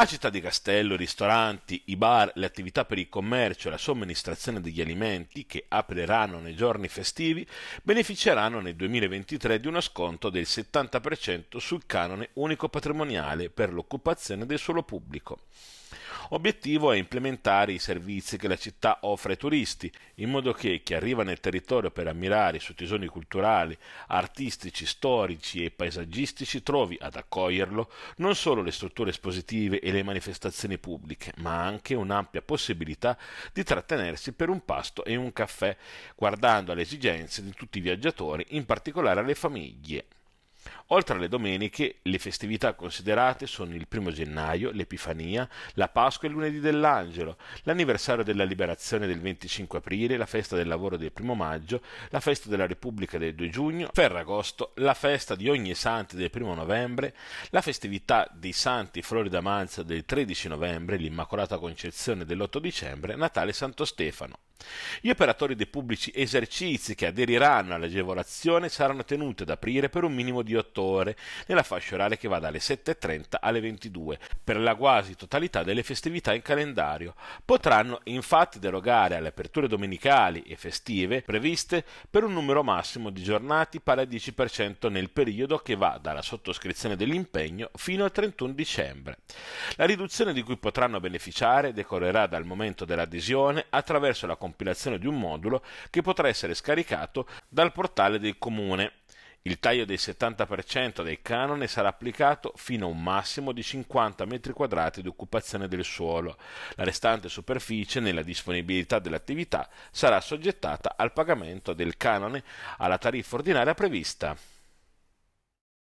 A Città di Castello i ristoranti, i bar, le attività per il commercio e la somministrazione degli alimenti, che apriranno nei giorni festivi, beneficeranno nel 2023 di uno sconto del 70% sul canone unico patrimoniale per l'occupazione del suolo pubblico. Obiettivo è implementare i servizi che la città offre ai turisti, in modo che chi arriva nel territorio per ammirare i suoi tesori culturali, artistici, storici e paesaggistici trovi ad accoglierlo non solo le strutture espositive e le manifestazioni pubbliche, ma anche un'ampia possibilità di trattenersi per un pasto e un caffè, guardando alle esigenze di tutti i viaggiatori, in particolare alle famiglie, Oltre alle domeniche, le festività considerate sono il primo gennaio, l'Epifania, la Pasqua e il lunedì dell'Angelo, l'anniversario della liberazione del 25 aprile, la festa del lavoro del primo maggio, la festa della Repubblica del 2 giugno, Ferragosto, la festa di ogni santi del primo novembre, la festività dei santi Florida Manza del 13 novembre, l'Immacolata Concezione dell'8 dicembre, Natale Santo Stefano. Gli operatori dei pubblici esercizi che aderiranno all'agevolazione saranno tenuti ad aprire per un minimo di 8 48 ore nella fascia orale che va dalle 7.30 alle 22 per la quasi totalità delle festività in calendario. Potranno infatti derogare alle aperture domenicali e festive previste per un numero massimo di giornati pari al 10% nel periodo che va dalla sottoscrizione dell'impegno fino al 31 dicembre. La riduzione di cui potranno beneficiare decorrerà dal momento dell'adesione attraverso la compilazione di un modulo che potrà essere scaricato dal portale del comune il taglio del 70% del canone sarà applicato fino a un massimo di 50 m2 di occupazione del suolo. La restante superficie, nella disponibilità dell'attività, sarà soggettata al pagamento del canone alla tariffa ordinaria prevista.